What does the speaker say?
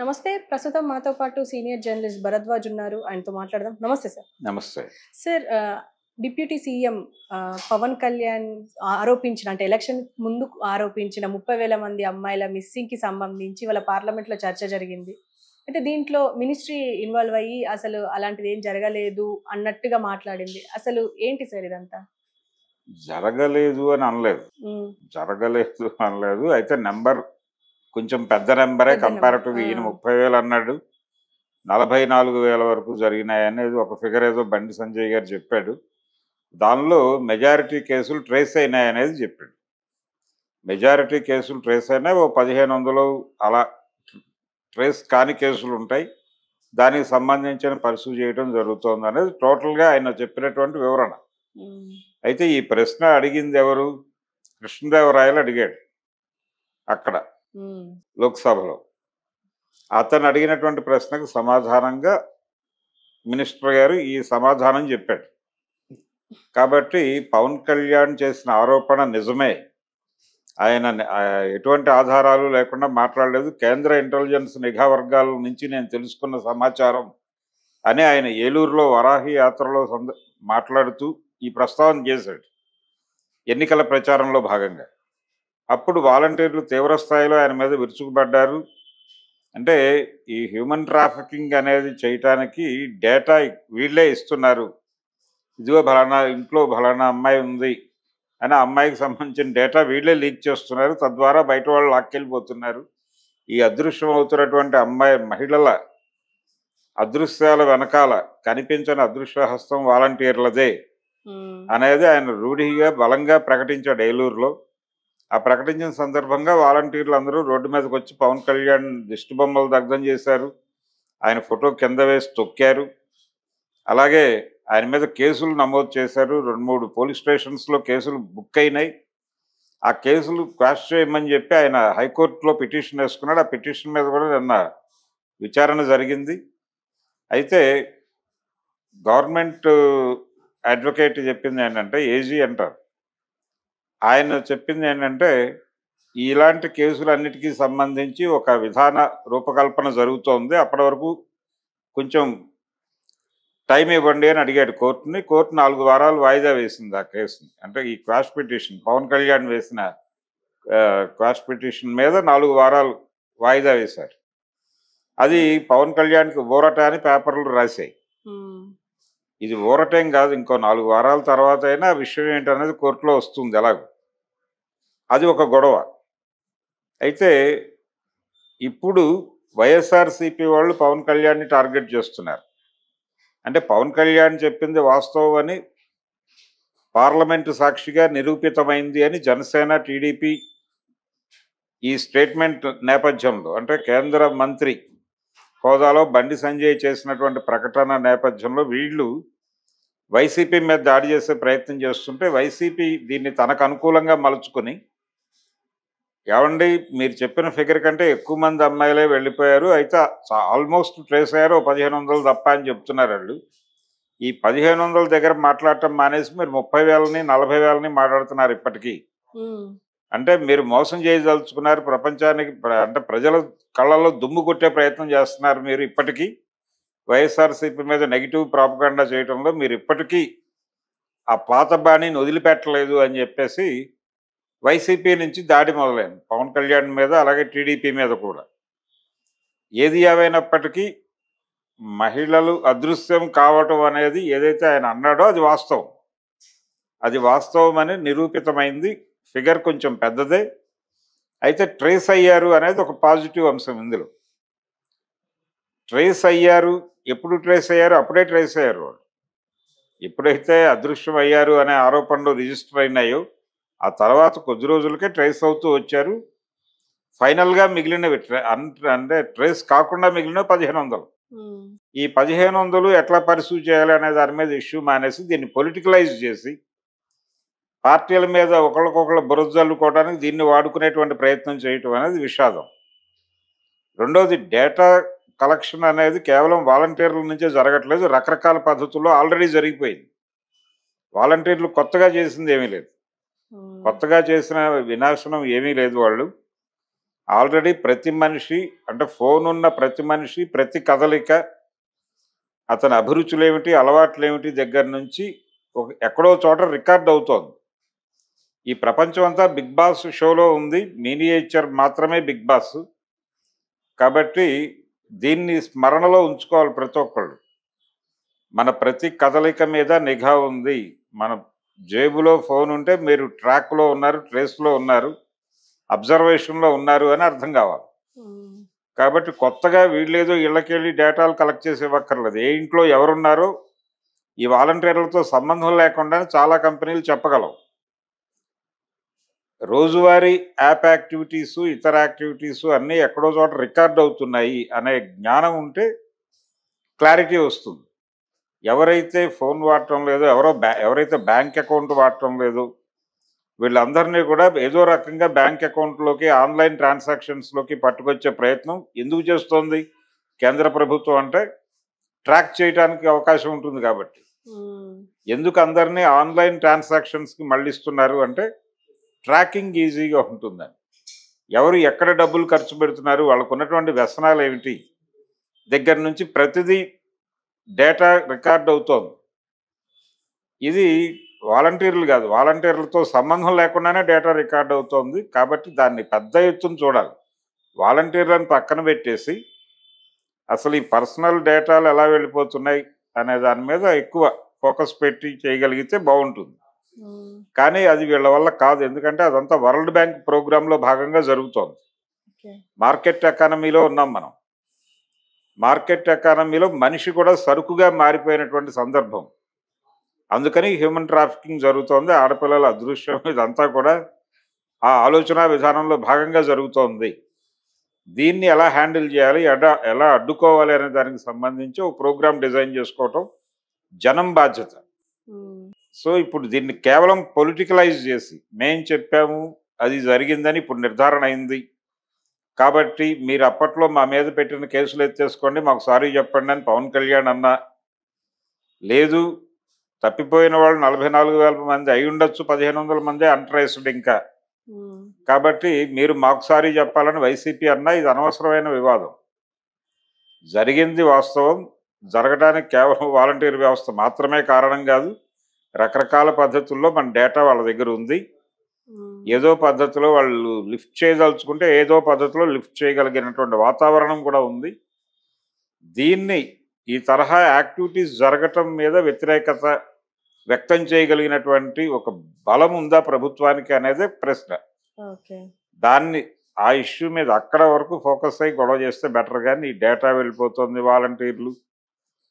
నమస్తే ప్రస్తుతం మాతో పాటు సీనియర్ జర్నలిస్ట్ భరద్వాజ్ ఉన్నారు ఆయనతో మాట్లాడదాం నమస్తే సార్ నమస్తే sir deputy CM Pawan Kalyan ఆరోపించిన అంటే ఎలక్షన్ ముందు ఆరోపించిన ముప్పై వేల మంది అమ్మాయిల మిస్సింగ్కి సంబంధించి వాళ్ళ పార్లమెంట్లో చర్చ జరిగింది అయితే దీంట్లో మినిస్ట్రీ ఇన్వాల్వ్ అయ్యి అసలు అలాంటిది ఏం జరగలేదు అన్నట్టుగా మాట్లాడింది అసలు ఏంటి సార్ ఇదంతా జరగలేదు అని అనలేదు జరగలేదు అనలేదు అయితే నెంబర్ కొంచెం పెద్ద నెంబరే కంపారిటివ్ ఈయన ముప్పై వేలు అన్నాడు నలభై నాలుగు వేల వరకు జరిగినాయి అనేది ఒక ఫిగర్ ఏదో బండి సంజయ్ గారు చెప్పాడు దానిలో మెజారిటీ కేసులు ట్రేస్ అయినాయి అనేది చెప్పాడు మెజారిటీ కేసులు ట్రేస్ అయినాయి ఓ పదిహేను వందలు అలా ట్రేస్ కాని కేసులు ఉంటాయి దానికి సంబంధించిన పరిశీలి చేయడం జరుగుతోంది అనేది టోటల్గా ఆయన చెప్పినటువంటి వివరణ అయితే ఈ ప్రశ్న అడిగింది ఎవరు కృష్ణదేవరాయలు అడిగాడు అక్కడ లోక్సభలో అతను అడిగినటువంటి ప్రశ్నకు సమాధానంగా మినిస్టర్ గారు ఈ సమాధానం చెప్పాడు కాబట్టి పవన్ కళ్యాణ్ చేసిన ఆరోపణ నిజమే ఆయన ఎటువంటి ఆధారాలు లేకుండా మాట్లాడలేదు కేంద్ర ఇంటెలిజెన్స్ నిఘా వర్గాల నుంచి నేను తెలుసుకున్న సమాచారం అని ఆయన ఏలూరులో వరాహి యాత్రలో మాట్లాడుతూ ఈ ప్రస్తావన చేశాడు ఎన్నికల ప్రచారంలో భాగంగా అప్పుడు వాలంటీర్లు తీవ్ర స్థాయిలో ఆయన మీద విరుచుకుపడ్డారు అంటే ఈ హ్యూమన్ ట్రాఫికింగ్ అనేది చేయటానికి డేటా వీళ్ళే ఇస్తున్నారు ఇదిగో ఫలానా ఇంట్లో ఫలానా అమ్మాయి ఉంది అని అమ్మాయికి సంబంధించిన డేటా వీళ్ళే లీక్ చేస్తున్నారు తద్వారా బయట వాళ్ళు లాక్కెళ్ళిపోతున్నారు ఈ అదృశ్యం అవుతున్నటువంటి అమ్మాయి మహిళల అదృశ్యాల వెనకాల కనిపించని అదృశ్య హస్తం వాలంటీర్లదే అనేది ఆయన రూఢిగా బలంగా ప్రకటించాడు ఏలూరులో ఆ ప్రకటించిన సందర్భంగా వాలంటీర్లు అందరూ రోడ్డు మీదకి వచ్చి పవన్ కళ్యాణ్ దిష్టి బొమ్మలు దగ్ధం చేశారు ఆయన ఫోటో కింద వేసి తొక్కారు అలాగే ఆయన మీద కేసులు నమోదు చేశారు రెండు మూడు పోలీస్ స్టేషన్స్లో కేసులు బుక్ అయినాయి ఆ కేసులు క్వాష్ చేయమని చెప్పి ఆయన హైకోర్టులో పిటిషన్ వేసుకున్నాడు ఆ పిటిషన్ మీద కూడా నిన్న విచారణ జరిగింది అయితే గవర్నమెంట్ అడ్వకేట్ చెప్పింది ఏంటంటే ఏజీ అంటారు ఆయన చెప్పింది ఏంటంటే ఇలాంటి కేసులన్నిటికీ సంబంధించి ఒక విధాన రూపకల్పన జరుగుతోంది అప్పటి వరకు కొంచెం టైం ఇవ్వండి అని అడిగాడు కోర్టుని కోర్టు నాలుగు వారాలు వాయిదా వేసింది ఆ కేసుని అంటే ఈ క్వాష్ పిటిషన్ పవన్ కళ్యాణ్ వేసిన క్వాష్ పిటిషన్ మీద నాలుగు వారాలు వాయిదా వేశారు అది పవన్ కళ్యాణ్కి ఊరట అని పేపర్లు రాశాయి ఇది ఊరటేం కాదు ఇంకో నాలుగు వారాల తర్వాత అయినా విషయం ఏంటనేది కోర్టులో వస్తుంది ఎలాగో అది ఒక గొడవ అయితే ఇప్పుడు వైఎస్ఆర్సీపీ వాళ్ళు పవన్ కళ్యాణ్ని టార్గెట్ చేస్తున్నారు అంటే పవన్ కళ్యాణ్ చెప్పింది వాస్తవం అని పార్లమెంటు సాక్షిగా నిరూపితమైంది అని జనసేన టీడీపీ ఈ స్టేట్మెంట్ నేపథ్యంలో అంటే కేంద్ర మంత్రి హోదాలో బండి సంజయ్ చేసినటువంటి ప్రకటన నేపథ్యంలో వీళ్ళు వైసీపీ మీద దాడి చేసే ప్రయత్నం చేస్తుంటే వైసీపీ దీన్ని తనకు అనుకూలంగా మలుచుకుని ఏమండి మీరు చెప్పిన ఫిగర్ కంటే ఎక్కువ మంది అమ్మాయిలే వెళ్ళిపోయారు అయితే ఆల్మోస్ట్ ట్రేస్ అయ్యారు పదిహేను వందలు తప్ప అని చెప్తున్నారు వాళ్ళు ఈ పదిహేను వందల దగ్గర మాట్లాడటం మానేసి మీరు ముప్పై వేలని నలభై వేలని మాట్లాడుతున్నారు ఇప్పటికీ అంటే మీరు మోసం చేయదలుచుకున్నారు ప్రపంచానికి అంటే ప్రజల కళ్ళల్లో దుమ్ము కొట్టే ప్రయత్నం చేస్తున్నారు మీరు ఇప్పటికీ వైఎస్ఆర్సీపీ మీద నెగిటివ్ ప్రాపకాండా చేయడంలో మీరు ఇప్పటికీ ఆ పాత బాణిని వదిలిపెట్టలేదు అని చెప్పేసి వైసీపీ నుంచి దాడి మొదలైంది పవన్ కళ్యాణ్ మీద అలాగే టీడీపీ మీద కూడా ఏది ఏవైనప్పటికీ మహిళలు అదృశ్యం కావటం అనేది ఏదైతే ఆయన అన్నాడో అది వాస్తవం అది వాస్తవం అని నిరూపితమైంది ఫిగర్ కొంచెం పెద్దదే అయితే ట్రేస్ అయ్యారు అనేది ఒక పాజిటివ్ అంశం ఇందులో ట్రేస్ అయ్యారు ఎప్పుడు ట్రేస్ అయ్యారు అప్పుడే ట్రేస్ అయ్యారు వాళ్ళు ఎప్పుడైతే అదృశ్యం అయ్యారు అనే ఆరోపణలు రిజిస్టర్ అయినాయో ఆ తర్వాత కొద్ది రోజులకే ట్రేస్ అవుతూ వచ్చారు ఫైనల్గా మిగిలినవి అంటే ట్రేస్ కాకుండా మిగిలినవి పదిహేను వందలు ఈ పదిహేను వందలు ఎట్లా పరిశీలి చేయాలి అనే దాని మీద ఇష్యూ మానేసి దీన్ని పొలిటికలైజ్ చేసి పార్టీల మీద ఒకరికొకరు బురద జల్లుకోవడానికి దీన్ని వాడుకునేటువంటి ప్రయత్నం చేయటం అనేది విషాదం రెండవది డేటా కలెక్షన్ అనేది కేవలం వాలంటీర్ల నుంచే జరగట్లేదు రకరకాల పద్ధతుల్లో ఆల్రెడీ జరిగిపోయింది వాలంటీర్లు కొత్తగా చేసింది ఏమీ లేదు కొత్తగా చేసిన వినాశనం ఏమీ లేదు వాళ్ళు ఆల్రెడీ ప్రతి మనిషి అంటే ఫోన్ ఉన్న ప్రతి మనిషి ప్రతి కదలిక అతని అభిరుచులేమిటి అలవాట్లేమిటి దగ్గర నుంచి ఎక్కడో చోట రికార్డ్ అవుతోంది ఈ ప్రపంచం అంతా బిగ్ బాస్ షోలో ఉంది మినియేచర్ మాత్రమే బిగ్ బాస్ కాబట్టి దీన్ని స్మరణలో ఉంచుకోవాలి ప్రతి ఒక్కళ్ళు మన ప్రతి కదలిక మీద నిఘా ఉంది మన జేబులో ఫోన్ ఉంటే మీరు ట్రాక్లో ఉన్నారు ట్రేస్లో ఉన్నారు అబ్జర్వేషన్లో ఉన్నారు అని అర్థం కావాలి కాబట్టి కొత్తగా వీళ్ళేదో ఇళ్ళకెళ్ళి డేటాలు కలెక్ట్ ఇవ్వక్కర్లేదు ఏ ఇంట్లో ఎవరున్నారో ఈ వాలంటీర్లతో సంబంధం లేకుండా చాలా కంపెనీలు చెప్పగలవు రోజువారీ యాప్ యాక్టివిటీస్ ఇతర యాక్టివిటీస్ అన్నీ ఎక్కడో చోట రికార్డ్ అవుతున్నాయి అనే జ్ఞానం ఉంటే క్లారిటీ వస్తుంది ఎవరైతే ఫోన్ వాడటం లేదు ఎవరో ఎవరైతే బ్యాంక్ అకౌంట్ వాడటం లేదు వీళ్ళందరినీ కూడా ఏదో రకంగా బ్యాంక్ అకౌంట్లోకి ఆన్లైన్ ట్రాన్సాక్షన్స్లోకి పట్టుకొచ్చే ప్రయత్నం ఎందుకు చేస్తోంది కేంద్ర ప్రభుత్వం అంటే ట్రాక్ చేయడానికి అవకాశం ఉంటుంది కాబట్టి ఎందుకు అందరినీ ఆన్లైన్ ట్రాన్సాక్షన్స్కి మళ్ళిస్తున్నారు అంటే ట్రాకింగ్ ఈజీగా ఉంటుందని ఎవరు ఎక్కడ డబ్బులు ఖర్చు పెడుతున్నారు వాళ్ళకు ఉన్నటువంటి వ్యసనాలు ఏమిటి దగ్గర నుంచి ప్రతిదీ డేటా రికార్డ్ అవుతోంది ఇది వాలంటీర్లు కాదు వాలంటీర్లతో సంబంధం లేకుండానే డేటా రికార్డ్ అవుతోంది కాబట్టి దాన్ని పెద్ద ఎత్తున చూడాలి వాలంటీర్లను పక్కన పెట్టేసి అసలు ఈ పర్సనల్ డేటాలు ఎలా వెళ్ళిపోతున్నాయి అనే దాని మీద ఎక్కువ ఫోకస్ పెట్టి చేయగలిగితే బాగుంటుంది Hmm. కానీ అది వీళ్ళ వల్ల కాదు ఎందుకంటే అదంతా వరల్డ్ బ్యాంక్ ప్రోగ్రాంలో భాగంగా జరుగుతోంది మార్కెట్ ఎకానమీలో ఉన్నాం మనం మార్కెట్ ఎకానమీలో మనిషి కూడా సరుకుగా మారిపోయినటువంటి సందర్భం అందుకని హ్యూమన్ ట్రాఫికింగ్ జరుగుతోంది ఆడపిల్లల అదృశ్యం ఇదంతా కూడా ఆ ఆలోచన విధానంలో భాగంగా జరుగుతోంది దీన్ని ఎలా హ్యాండిల్ చేయాలి ఎలా ఎలా అడ్డుకోవాలి అనే దానికి సంబంధించి ఒక ప్రోగ్రామ్ డిజైన్ చేసుకోవటం జనం బాధ్యత సో ఇప్పుడు దీన్ని కేవలం పొలిటికలైజ్ చేసి మేం చెప్పాము అది జరిగిందని ఇప్పుడు నిర్ధారణ అయింది కాబట్టి మీరు అప్పట్లో మా మీద పెట్టిన కేసులు ఎత్తేసుకోండి మాకు సారీ చెప్పండి అని పవన్ కళ్యాణ్ అన్న లేదు తప్పిపోయిన వాళ్ళు నలభై నాలుగు వేల మంది అయి ఉండొచ్చు పదిహేను వందల మంది అంటరేస్డ్ ఇంకా కాబట్టి మీరు మాకు సారీ చెప్పాలని వైసీపీ అన్నా ఇది అనవసరమైన వివాదం జరిగింది వాస్తవం జరగడానికి కేవలం వాలంటీర్ వ్యవస్థ మాత్రమే కారణం కాదు రకరకాల పద్ధతుల్లో మన డేటా వాళ్ళ దగ్గర ఉంది ఏదో పద్ధతిలో వాళ్ళు లిఫ్ట్ చేయదలుచుకుంటే ఏదో పద్ధతిలో లిఫ్ట్ చేయగలిగినటువంటి వాతావరణం కూడా ఉంది దీన్ని ఈ తరహా యాక్టివిటీస్ జరగటం మీద వ్యతిరేకత వ్యక్తం చేయగలిగినటువంటి ఒక బలం ఉందా ప్రభుత్వానికి అనేది ప్రశ్న దాన్ని ఆ ఇష్యూ మీద అక్కడ వరకు ఫోకస్ అయ్యి గొడవ చేస్తే బెటర్ కానీ ఈ డేటా వెళ్ళిపోతుంది వాలంటీర్లు